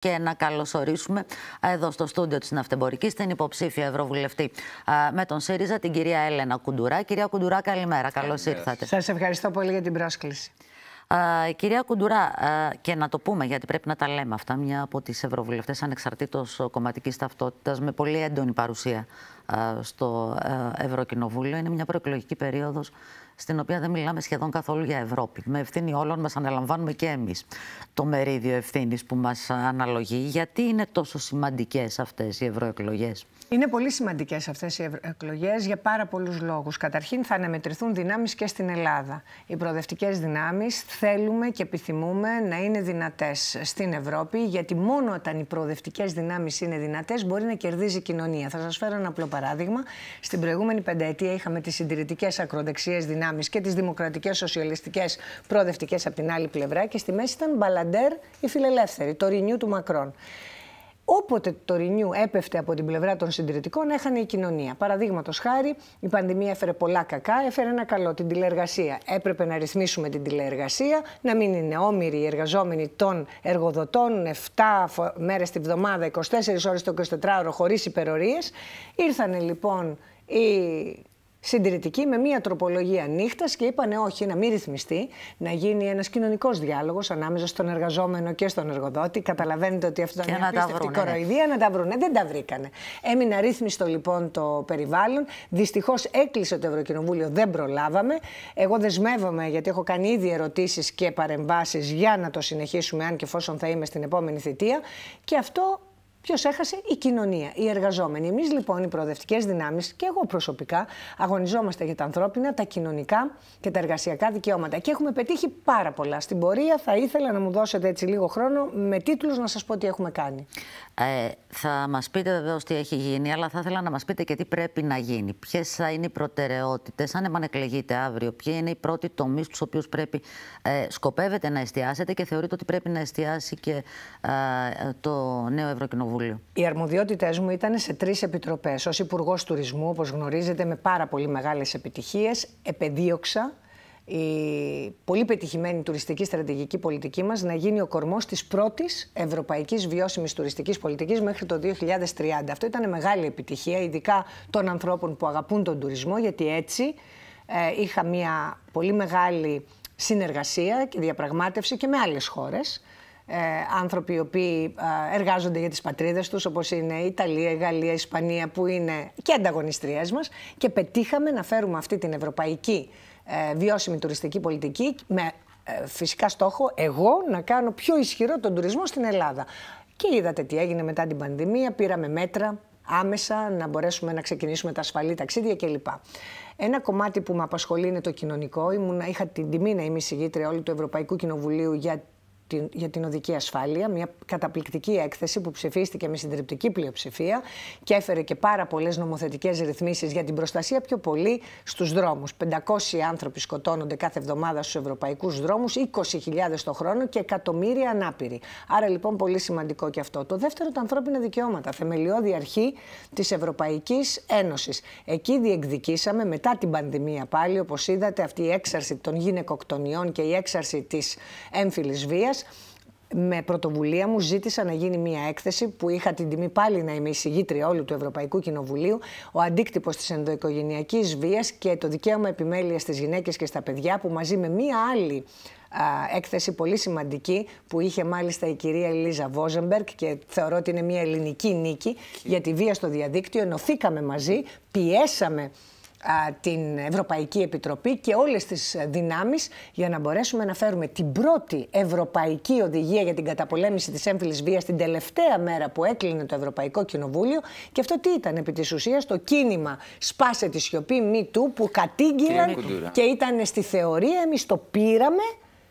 και να καλωσορίσουμε εδώ στο στούντιο της Ναυτεμπορικής την υποψήφια Ευρωβουλευτή με τον ΣΥΡΙΖΑ, την κυρία Έλενα Κουντουρά. Κυρία Κουντουρά, καλημέρα. Καλώς ήρθατε. Σας ευχαριστώ πολύ για την πρόσκληση. κυρία Κουντουρά, και να το πούμε γιατί πρέπει να τα λέμε αυτά, μια από τις ευρωβουλευτές ανεξαρτήτως κομματικής ταυτότητας με πολύ έντονη παρουσία στο Ευρωκοινοβούλιο. Είναι μια προεκλογική περίοδος στην οποία δεν μιλάμε σχεδόν καθόλου για Ευρώπη. Με ευθύνη όλων μας αναλαμβάνουμε και εμείς το μερίδιο ευθύνης που μας αναλογεί. Γιατί είναι τόσο σημαντικές αυτές οι ευρωεκλογές. Είναι πολύ σημαντικές αυτές οι ευρωεκλογές για πάρα πολλούς λόγους. Καταρχήν, θα αναμετρηθούν δυνάμεις και στην Ελλάδα. Οι προοδευτικές δυνάμεις θέλουμε και επιθυμούμε να είναι δυνατές στην Ευρώπη, γιατί μόνο όταν οι προοδευτικές δυνάμεις είναι δυνατές μπορεί να κερδίζει η κοινωνία. Θα σας φέρω ένα απλό παράδειγμα. Στην προηγούμενη πενταετία είχαμε τις συντηρητικές ακροδεξιέ δυνάμεις δυνάμεις και τις δημοκρατικές, σοσιαλιστικές, προοδευτικές από την άλλη πλευρά και στη μέση ήταν Μπαλαντέρ η φιλελεύθερη, το Ρινιού του Μακρόν. Όποτε το Ρινιού έπεφτε από την πλευρά των συντηρητικών, έχανε η κοινωνία. Παραδείγματος χάρη, η πανδημία έφερε πολλά κακά, έφερε ένα καλό, την τηλεεργασία. Έπρεπε να ρυθμίσουμε την τηλεεργασία, να μην είναι όμοιροι οι εργαζόμενοι των εργοδοτών 7 μέρες τη βδομάδα, 24 ώρες το 24ωρο, χωρίς υπερορίες. Ήρθανε λοιπόν οι συντηρητική, με μία τροπολογία νύχτας και είπανε όχι, να μην ρυθμιστεί, να γίνει ένας κοινωνικός διάλογος ανάμεσα στον εργαζόμενο και στον εργοδότη. Καταλαβαίνετε ότι αυτό ήταν μια απίστευτη ναι. κοροϊδία, να τα βρούνε. Δεν τα βρήκανε. Έμεινε αρρύθμιστο λοιπόν το περιβάλλον. Δυστυχώς έκλεισε το Ευρωκοινοβούλιο, δεν προλάβαμε. Εγώ δεσμεύομαι, γιατί έχω κάνει ήδη ερωτήσεις και παρεμβάσεις για να το συνεχίσουμε, αν και εφόσον θα είμαι στην επόμενη θητεία. Και αυτό Ποιος έχασε, η κοινωνία, οι εργαζόμενοι. Εμείς λοιπόν, οι προοδευτικές δυνάμεις και εγώ προσωπικά, αγωνιζόμαστε για τα ανθρώπινα, τα κοινωνικά και τα εργασιακά δικαιώματα. Και έχουμε πετύχει πάρα πολλά. Στην πορεία θα ήθελα να μου δώσετε έτσι λίγο χρόνο με τίτλους να σας πω τι έχουμε κάνει. Ε, θα μας πείτε βεβαίως τι έχει γίνει, αλλά θα ήθελα να μας πείτε και τι πρέπει να γίνει. Ποιες θα είναι οι προτεραιότητες, αν επανεκλεγείτε αύριο, ποιοι είναι οι πρώτοι τομείς στους οποίους πρέπει ε, σκοπεύετε να εστιάσετε και θεωρείτε ότι πρέπει να εστιάσει και ε, το νέο Ευρωκοινοβούλιο. Κοινοβούλιο. Οι αρμοδιότητές μου ήταν σε τρεις επιτροπές. Ως Υπουργός Τουρισμού, όπως γνωρίζετε, με πάρα πολύ μεγάλες επιτυχίες, επεδίωξα η πολύ πετυχημένη τουριστική στρατηγική πολιτική μας να γίνει ο κορμός της πρώτης Ευρωπαϊκής Βιώσιμης τουριστικής πολιτικής μέχρι το 2030. Αυτό ήταν μεγάλη επιτυχία, ειδικά των ανθρώπων που αγαπούν τον τουρισμό, γιατί έτσι ε, είχα μια πολύ μεγάλη συνεργασία και διαπραγμάτευση και με άλλες χώρες. Ε, άνθρωποι οι οποίοι ε, εργάζονται για τις πατρίδες τους, όπως είναι η Ιταλία, η Γαλλία, η Ισπανία, που είναι και ανταγωνιστριές μας και πετύχαμε να φέρουμε αυτή την ευρωπαϊκή ε, βιώσιμη τουριστική πολιτική με φυσικά στόχο εγώ να κάνω πιο ισχυρό τον τουρισμό στην Ελλάδα. Και είδατε τι έγινε μετά την πανδημία, πήραμε μέτρα άμεσα να μπορέσουμε να ξεκινήσουμε τα ασφαλή ταξίδια κλπ. Ένα κομμάτι που με απασχολεί είναι το κοινωνικό. Ήμουν, είχα την τιμή να είμαι συγγήτρια όλου του Ευρωπαϊκού Κοινοβουλίου για την, για την οδική ασφάλεια, μια καταπληκτική έκθεση που ψηφίστηκε με συντριπτική πλειοψηφία και έφερε και πάρα πολλές νομοθετικές ρυθμίσεις για την προστασία πιο πολύ στους δρόμους. 500 άνθρωποι σκοτώνονται κάθε εβδομάδα στους ευρωπαϊκούς δρόμους, 20.000 το χρόνο και εκατομμύρια ανάπηροι. Άρα λοιπόν πολύ σημαντικό και αυτό. Το δεύτερο τα ανθρώπινα δικαιώματα, θεμελιώδη αρχή της Ευρωπαϊκής Ένωσης. Εκεί διεκδικήσαμε μετά την πανδημία πάλι, όπως είδατε, αυτή η έξαρση των γυναικοκτονιών και η έξαρση της έμφυλης βίας με πρωτοβουλία μου ζήτησα να γίνει μια έκθεση που είχα την τιμή πάλι να είμαι εισηγήτρια όλου του Ευρωπαϊκού Κοινοβουλίου, ο αντίκτυπος της ενδοοικογενειακής βίας και το δικαίωμα επιμέλειας στι γυναίκες και στα παιδιά που μαζί με μια άλλη έκθεση πολύ σημαντική που είχε μάλιστα η κυρία Ελίζα Βόζεμπερκ και θεωρώ ότι είναι μια ελληνική νίκη για τη βία στο διαδίκτυο. Ενωθήκαμε μαζί, πιέσαμε την Ευρωπαϊκή Επιτροπή και όλες τις δυνάμεις για να μπορέσουμε να φέρουμε την πρώτη ευρωπαϊκή οδηγία για την καταπολέμηση της έμφυλης βίας την τελευταία μέρα που έκλεινε το Ευρωπαϊκό Κοινοβούλιο και αυτό τι ήταν επί της ουσίας το κίνημα «Σπάσε τη σιωπή μη του» που κατήγγειλαν και ήταν στη θεωρία εμείς το πήραμε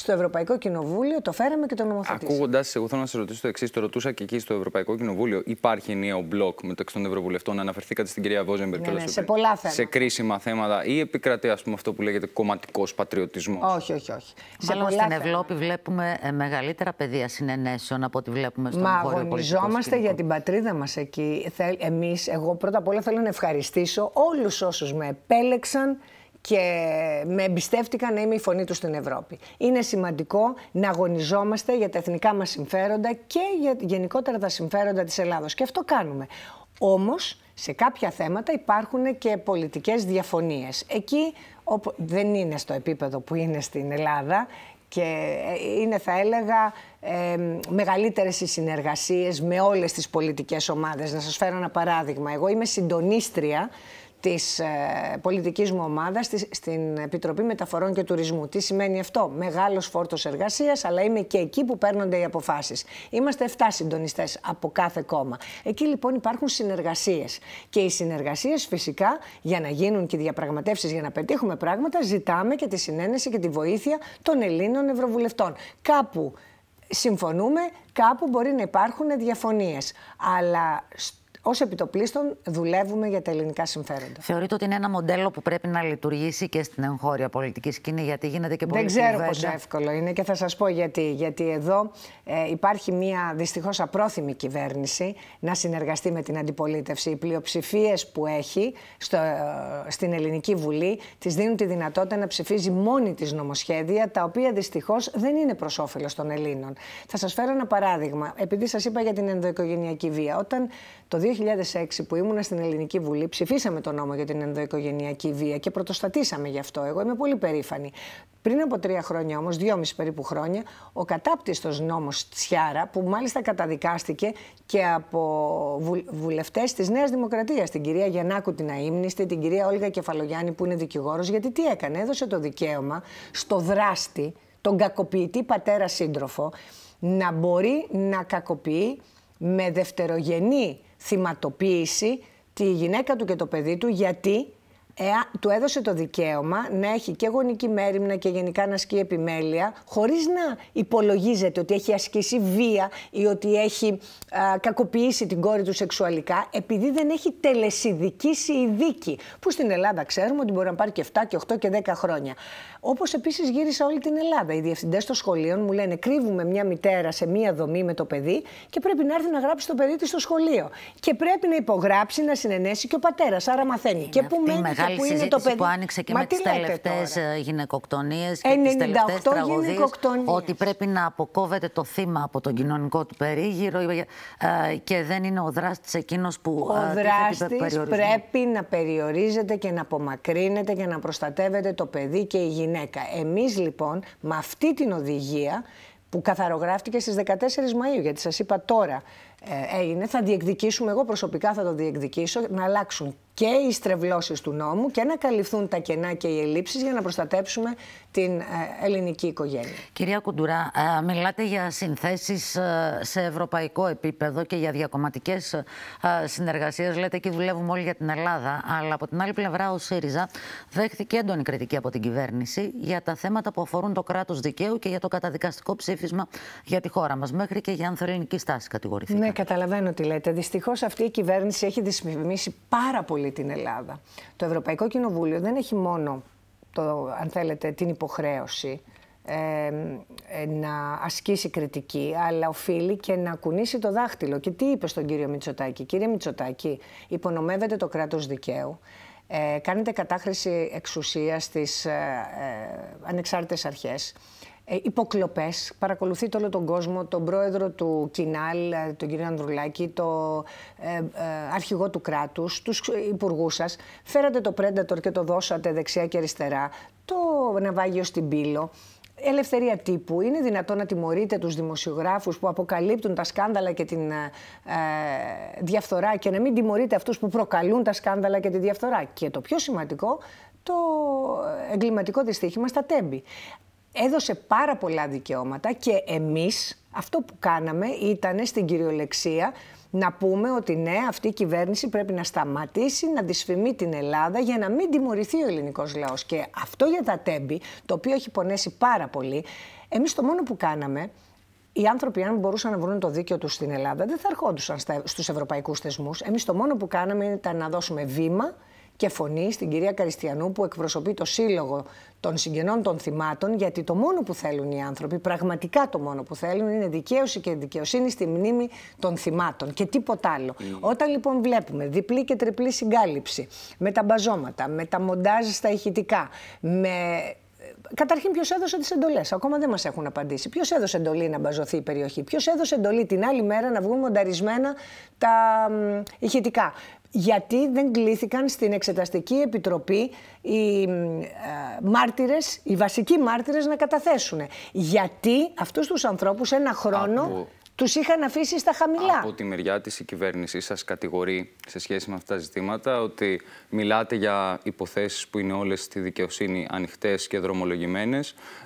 στο Ευρωπαϊκό Κοινοβούλιο, το φέραμε και το νομοθετήσαμε. Ακούγοντά εγώ θέλω να σα ρωτήσω το εξής. Το ρωτούσα και εκεί στο Ευρωπαϊκό Κοινοβούλιο. Υπάρχει νέο μπλοκ μεταξύ των Ευρωβουλευτών. Αναφερθήκατε στην κυρία Βόζεμπερ ναι, ναι, σε, πολλά θέματα. σε κρίσιμα θέματα ή επικρατεί πούμε, αυτό που λέγεται κομματικός πατριωτισμός. Όχι, όχι, όχι. σε Μάλλον στην Ευρώπη βλέπουμε ε, μεγαλύτερα πεδία συνενέσεων από ό,τι βλέπουμε στον Μα αγωνιζόμαστε για την πατρίδα μας εκεί. Εμείς, εγώ πρώτα απ' όλα θέλω να ευχαριστήσω όλους όσους με επέλεξαν και με εμπιστεύτηκαν να είμαι η φωνή τους στην Ευρώπη. Είναι σημαντικό να αγωνιζόμαστε για τα εθνικά μας συμφέροντα και για γενικότερα τα συμφέροντα της Ελλάδος. Και αυτό κάνουμε. Όμως, σε κάποια θέματα υπάρχουν και πολιτικές διαφωνίες. Εκεί όπου δεν είναι στο επίπεδο που είναι στην Ελλάδα και ε, είναι θα έλεγα ε, μεγαλύτερες οι συνεργασίες με όλες τις πολιτικές ομάδες. Να σας φέρω ένα παράδειγμα. Εγώ είμαι συντονίστρια της ε, πολιτικής μου ομάδας στη, στην Επιτροπή Μεταφορών και Τουρισμού. Τι σημαίνει αυτό, Μεγάλος φόρτος εργασίας, αλλά είμαι και εκεί που παίρνονται οι αποφάσεις. Είμαστε 7 συντονιστές από κάθε κόμμα. Εκεί λοιπόν υπάρχουν συνεργασίες. Και οι συνεργασίες φυσικά για να γίνουν και οι διαπραγματεύσεις για να πετύχουμε πράγματα, ζητάμε και τη συνένεση και τη βοήθεια των Ελλήνων Ευρωβουλευτών. Κάπου συμφωνούμε, κάπου μπορεί να υπάρχουν διαφωνίες. Αλλά ως επιτοπλίστων δουλεύουμε για τα ελληνικά συμφέροντα. Θεωρείτε ότι είναι ένα μοντέλο που πρέπει να λειτουργήσει και στην εγχώρια πολιτική σκηνή, γιατί γίνεται και πολύ Δεν ξέρω πόσο εύκολο είναι και θα σας πω γιατί. Γιατί εδώ ε, υπάρχει μια δυστυχώς απρόθυμη κυβέρνηση να συνεργαστεί με την αντιπολίτευση. Οι πλειοψηφίες που έχει στο, ε, στην Ελληνική Βουλή της δίνουν τη δυνατότητα να ψηφίζει μόνη της νομοσχέδια, τα οποία δυστυχώς δεν είναι προς όφελος των Ελλήνων. Θα σας φέρω ένα παράδειγμα. Επειδή σας είπα για την ενδοοικογενειακή βία, όταν το 2006 που ήμουνα στην Ελληνική Βουλή, ψηφίσαμε το νόμο για την ενδοοικογενειακή βία και πρωτοστατήσαμε γι' αυτό. Εγώ είμαι πολύ περήφανη. Πριν από τρία χρόνια όμως, δυόμιση περίπου χρόνια, ο κατάπτυστος νόμος Τσιάρα, που μάλιστα καταδικάστηκε και από βουλευτές της Νέας Δημοκρατίας, την κυρία Γιαννάκου την Αίμνηστη, την κυρία Όλγα Κεφαλογιάννη που είναι δικηγόρος, γιατί τι έκανε, έδωσε το δικαίωμα στο δράστη, τον κακοποιητή πατέρα σύντροφο, να μπορεί να κακοποιεί με δευτερογενή θυματοποίηση τη γυναίκα του και το παιδί του γιατί ε, του έδωσε το δικαίωμα να έχει και γονική μέρημνα και γενικά να ασκεί επιμέλεια, χωρίς να υπολογίζεται ότι έχει ασκήσει βία ή ότι έχει α, κακοποιήσει την κόρη του σεξουαλικά, επειδή δεν έχει τελεσιδικήσει η δίκη. Που στην Ελλάδα ξέρουμε ότι μπορεί να πάρει και 7 και 8 και 10 χρόνια. Όπως επίσης γύρισα όλη την Ελλάδα. Οι διευθυντές των σχολείων μου λένε: Κρύβουμε μια μητέρα σε μια δομή με το παιδί και πρέπει να έρθει να γράψει το παιδί της στο σχολείο. Και πρέπει να υπογράψει, να συνενέσει και ο πατέρας. Άρα μαθαίνει Είναι και που μένει που είναι το παιδί. που άνοιξε και με τι τελευταίε ε, γυναίκοκτονίε και 98 τις ότι πρέπει να αποκόβεται το θύμα από τον κοινωνικό του περίγυρο ε, και δεν είναι ο δράστης εκείνος που... Ο ε, δράστη πρέπει να περιορίζεται και να απομακρύνεται και να προστατεύεται το παιδί και η γυναίκα. Εμείς, λοιπόν με αυτή την οδηγία που καθαρογράφτηκε στις 14 Μαΐου, γιατί σας είπα τώρα έγινε, θα διεκδικήσουμε, εγώ προσωπικά θα το διεκδικήσω, να αλλάξουν και οι στρεβλώσεις του νόμου και να καλυφθούν τα κενά και οι ελλείψεις για να προστατέψουμε την ε, ελληνική οικογένεια. Κυρία Κουντουρά, ε, μιλάτε για συνθέσεις ε, σε ευρωπαϊκό επίπεδο και για διακομματικές συνεργασίες. Λέτε και δουλεύουμε όλοι για την Ελλάδα. Αλλά από την άλλη πλευρά, ο ΣΥΡΙΖΑ δέχθηκε έντονη κριτική από την κυβέρνηση για τα θέματα που αφορούν το κράτος δικαίου και για το καταδικαστικό ψήφισμα για τη χώρα μας. Μέχρι και για ανθρωπινική στάση κατηγορηθήκαμε. Ναι, καταλαβαίνω τι λέτε. Δυστυχώς αυτή η κυβέρνηση έχει δυσφημίσει πάρα πολύ την Ελλάδα. Το Ευρωπαϊκό Κοινοβούλιο δεν έχει μόνο, το, αν θέλετε, την υποχρέωση ε, να ασκήσει κριτική, αλλά οφείλει και να κουνήσει το δάχτυλο. Και τι είπε στον κύριο Μητσοτάκη. Κύριε Μητσοτάκη, υπονομεύεται το κράτος δικαίου. Ε, κάνετε κατάχρηση εξουσίας στις ε, ε ανεξάρτητες αρχές. Ε, υποκλοπές. παρακολουθείτε όλο τον κόσμο, τον πρόεδρο του Κινάλ, ε, τον κύριο Ανδρουλάκη, το ε, ε, αρχηγό του κράτους, τους υπουργούς σας. Φέρατε το Predator και το δώσατε δεξιά και αριστερά, το ναυάγιο στην πύλο. Ελευθερία τύπου. Είναι δυνατό να τιμωρείτε τους δημοσιογράφους που αποκαλύπτουν τα σκάνδαλα και την ε, διαφθορά και να μην τιμωρείτε αυτούς που προκαλούν τα σκάνδαλα και τη διαφθορά. Και το πιο σημαντικό, το εγκληματικό δυστύχημα στα τέμπη έδωσε πάρα πολλά δικαιώματα και εμείς αυτό που κάναμε ήταν στην κυριολεξία να πούμε ότι ναι, αυτή η κυβέρνηση πρέπει να σταματήσει να δυσφημεί την Ελλάδα για να μην τιμωρηθεί ο ελληνικός λαός. Και αυτό για τα τέμπη, το οποίο έχει πονέσει πάρα πολύ, εμείς το μόνο που κάναμε. Οι άνθρωποι, αν μπορούσαν να βρουν το δίκαιο τους στην Ελλάδα, δεν θα ερχόντουσαν στους ευρωπαϊκούς θεσμούς. Εμείς το μόνο που κάναμε ήταν να δώσουμε βήμα και φωνή στην κυρία Καριστιανού που εκπροσωπεί το σύλλογο των συγγενών των θυμάτων, γιατί το μόνο που θέλουν οι άνθρωποι, πραγματικά το μόνο που θέλουν, είναι δικαίωση και δικαιοσύνη στη μνήμη των θυμάτων και τίποτα άλλο. Όταν λοιπόν βλέπουμε διπλή και τριπλή συγκάλυψη με τα μπαζώματα, με τα μοντάζ στα ηχητικά, με ε, Καταρχήν, ποιος έδωσε τις εντολές. Ακόμα δεν μας έχουν απαντήσει. Ποιος έδωσε εντολή να μπαζωθεί η περιοχή. Ποιος έδωσε εντολή την άλλη μέρα να βγουν μονταρισμένα τα ηχητικά γιατί δεν κλήθηκαν στην Εξεταστική Επιτροπή οι ε, μάρτυρες, οι βασικοί μάρτυρες να καταθέσουν. Γιατί αυτούς τους ανθρώπους ένα χρόνο... Τους είχαν αφήσει στα χαμηλά. Από τη μεριά της η κυβέρνησή σας κατηγορεί σε σχέση με αυτά τα ζητήματα ότι μιλάτε για υποθέσεις που είναι όλες στη δικαιοσύνη ανοιχτές και δρομολογημένες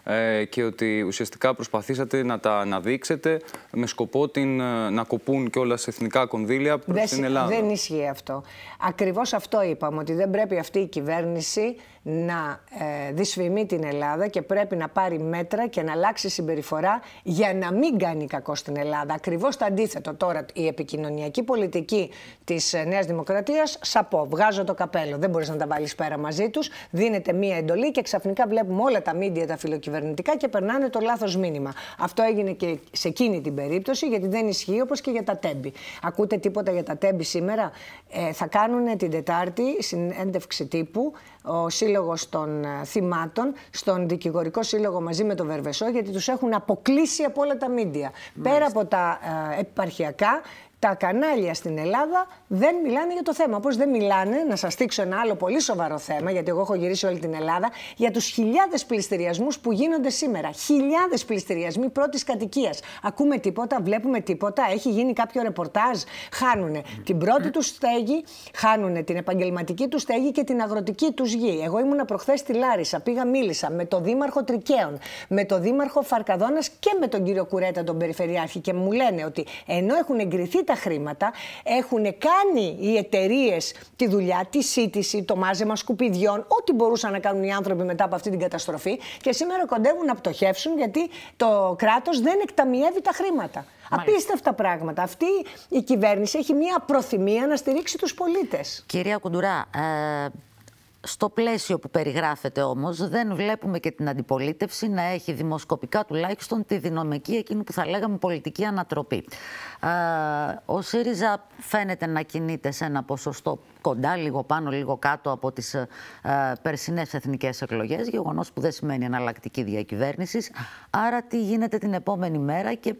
ε, και ότι ουσιαστικά προσπαθήσατε να τα αναδείξετε με σκοπό την, ε, να κοπούν και όλα σε εθνικά κονδύλια προς την Ελλάδα. Δεν ισχύει αυτό. Ακριβώς αυτό είπαμε, ότι δεν πρέπει αυτή η κυβέρνηση να ε, δυσφημεί την Ελλάδα και πρέπει να πάρει μέτρα και να αλλάξει συμπεριφορά για να μην κάνει κακό στην Ελλάδα. Ακριβώς το αντίθετο. Τώρα η επικοινωνιακή πολιτική της ε, Νέας Δημοκρατίας, σαπώ, βγάζω το καπέλο. Δεν μπορείς να τα βάλεις πέρα μαζί τους. Δίνεται μία εντολή και ξαφνικά βλέπουμε όλα τα μίντια τα φιλοκυβερνητικά και περνάνε το λάθος μήνυμα. Αυτό έγινε και σε εκείνη την περίπτωση, γιατί δεν ισχύει όπως και για τα τέμπη. Ακούτε τίποτα για τα τέμπη σήμερα. Ε, θα κάνουν την Τετάρτη συνέντευξη τύπου ο Σύλλογος των ε, Θυμάτων στον Δικηγορικό Σύλλογο μαζί με τον Βερβεσό γιατί τους έχουν αποκλείσει από όλα τα μίντια. Πέρα από τα ε, επαρχιακά τα κανάλια στην Ελλάδα δεν μιλάνε για το θέμα. Όπως δεν μιλάνε, να σας δείξω ένα άλλο πολύ σοβαρό θέμα, γιατί εγώ έχω γυρίσει όλη την Ελλάδα, για τους χιλιάδες πληστηριασμούς που γίνονται σήμερα. Χιλιάδες πληστηριασμοί πρώτης κατοικίας. Ακούμε τίποτα, βλέπουμε τίποτα, έχει γίνει κάποιο ρεπορτάζ. Χάνουν την πρώτη τους στέγη, χάνουν την επαγγελματική τους στέγη και την αγροτική τους γη. Εγώ ήμουνα προχθές στη Λάρισα, πήγα, μίλησα με τον Δήμαρχο Τρικαίων, με τον Δήμαρχο Φαρκαδόνας και με τον κύριο Κουρέτα, τον Περιφερειάρχη, και μου λένε ότι ενώ έχουν εγκριθεί τα χρήματα έχουν κάνει οι εταιρείες τη δουλειά, τη σύντηση, το μάζεμα σκουπιδιών, ό,τι μπορούσαν να κάνουν οι άνθρωποι μετά από αυτή την καταστροφή. Και σήμερα κοντεύουν να πτωχεύσουν γιατί το κράτος δεν εκταμιεύει τα χρήματα. Απίστευτα πράγματα. Αυτή η κυβέρνηση έχει μια προθυμία να στηρίξει τους πολίτες. Κυρία Κουντουρά, ε... Στο πλαίσιο που περιγράφεται όμως δεν βλέπουμε και την αντιπολίτευση να έχει δημοσκοπικά τουλάχιστον τη δυναμική εκείνη που θα λέγαμε πολιτική ανατροπή. Ο ΣΥΡΙΖΑ φαίνεται να κινείται σε ένα ποσοστό κοντά, λίγο πάνω, λίγο κάτω από τις περσινέ περσινές εθνικές εκλογές, που δεν σημαίνει εναλλακτική διακυβέρνηση. Άρα τι γίνεται την επόμενη μέρα και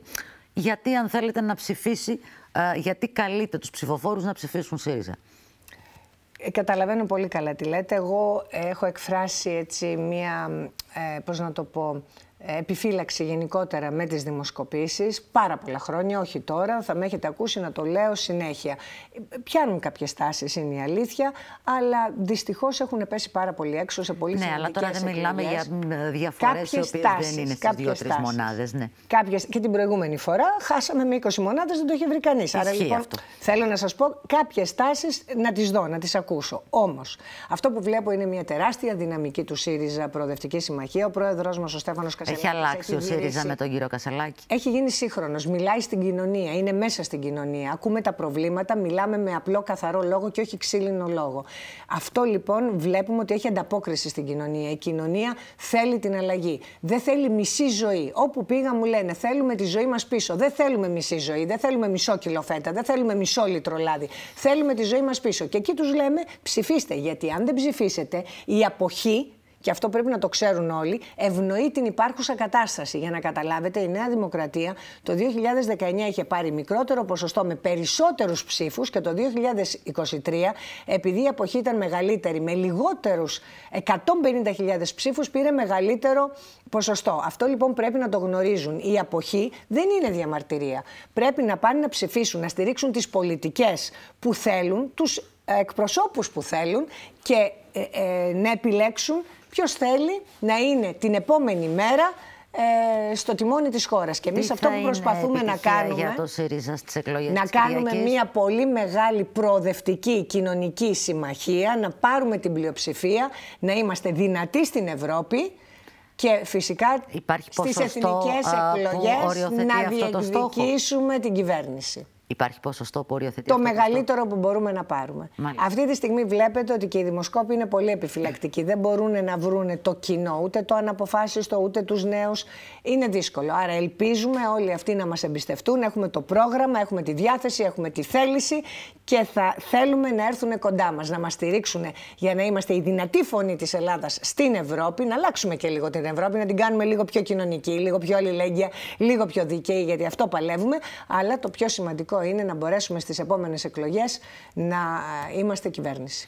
γιατί αν θέλετε να ψηφίσει, ε, γιατί καλείται τους ψηφοφόρους να ψηφίσουν ΣΥΡΙΖΑ. Ε, καταλαβαίνω πολύ καλά τι λέτε. Εγώ έχω εκφράσει έτσι μία, ε, πώς να το πω, επιφύλαξη γενικότερα με τις δημοσκοπήσεις πάρα πολλά χρόνια, όχι τώρα, θα με έχετε ακούσει να το λέω συνέχεια. Πιάνουν κάποιες τάσεις, είναι η αλήθεια, αλλά δυστυχώς έχουν πέσει πάρα πολύ έξω σε πολύ Ναι, αλλά τώρα δεν μιλάμε για διαφορές κάποιες οι τάσεις, δεν είναι στις δύο-τρεις μονάδες. Ναι. Κάποιες, και την προηγούμενη φορά χάσαμε με 20 μονάδες, δεν το είχε βρει κανείς. Άρα λοιπόν αυτό. θέλω να σας πω κάποιες τάσεις να τις δω, να τις ακούσω. Όμως αυτό που βλέπω είναι μια τεράστια δυναμική του ΣΥΡΙΖΑ Προοδευτική Συμμαχία. Ο πρόεδρός μας ο Στέφανος Κασ έχει αλλάξει έχει ο ΣΥΡΙΖΑ με τον κύριο Κασαλάκη. Έχει γίνει σύγχρονος. Μιλάει στην κοινωνία, είναι μέσα στην κοινωνία. Ακούμε τα προβλήματα, μιλάμε με απλό καθαρό λόγο και όχι ξύλινο λόγο. Αυτό λοιπόν βλέπουμε ότι έχει ανταπόκριση στην κοινωνία. Η κοινωνία θέλει την αλλαγή. Δεν θέλει μισή ζωή. Όπου πήγα μου λένε θέλουμε τη ζωή μας πίσω. Δεν θέλουμε μισή ζωή. Δεν θέλουμε μισό κιλοφέτα. Δεν θέλουμε μισό λίτρο λάδι. Θέλουμε τη ζωή μας πίσω. Και εκεί τους λέμε ψηφίστε. Γιατί αν δεν ψηφίσετε, η αποχή και αυτό πρέπει να το ξέρουν όλοι, ευνοεί την υπάρχουσα κατάσταση. Για να καταλάβετε, η Νέα Δημοκρατία το 2019 είχε πάρει μικρότερο ποσοστό με περισσότερους ψήφους και το 2023, επειδή η εποχή ήταν μεγαλύτερη, με λιγότερους 150.000 ψήφους, πήρε μεγαλύτερο ποσοστό. Αυτό λοιπόν πρέπει να το γνωρίζουν. Η αποχή δεν είναι διαμαρτυρία. Πρέπει να πάνε να ψηφίσουν, να στηρίξουν τις πολιτικές που θέλουν, τους εκπροσώπους που θέλουν και ε, ε, να επιλέξουν ποιος θέλει να είναι την επόμενη μέρα ε, στο τιμόνι της χώρας. Και εμείς αυτό που προσπαθούμε να κάνουμε... Για το να κάνουμε μια πολύ μεγάλη προοδευτική κοινωνική συμμαχία, να πάρουμε την πλειοψηφία, να είμαστε δυνατοί στην Ευρώπη και φυσικά Υπάρχει στις εθνικές εκλογές να διεκδικήσουμε την κυβέρνηση. Υπάρχει ποσοστό που οριοθετεί. Το μεγαλύτερο που μπορούμε να πάρουμε. Αυτή τη στιγμή βλέπετε ότι και οι δημοσκόποι είναι πολύ επιφυλακτικοί. Δεν μπορούν να βρουν το κοινό, ούτε το αναποφάσιστο, ούτε τους νέους. Είναι δύσκολο. Άρα ελπίζουμε όλοι αυτοί να μας εμπιστευτούν. Έχουμε το πρόγραμμα, έχουμε τη διάθεση, έχουμε τη θέληση και θα θέλουμε να έρθουν κοντά μας, να μας στηρίξουν για να είμαστε η δυνατή φωνή της Ελλάδας στην Ευρώπη, να αλλάξουμε και λίγο την Ευρώπη, να την κάνουμε λίγο πιο κοινωνική, λίγο πιο αλληλέγγυα, λίγο πιο δίκαιη, γιατί αυτό παλεύουμε. Αλλά το πιο σημαντικό είναι να μπορέσουμε στις επόμενες εκλογές να ε, είμαστε κυβέρνηση.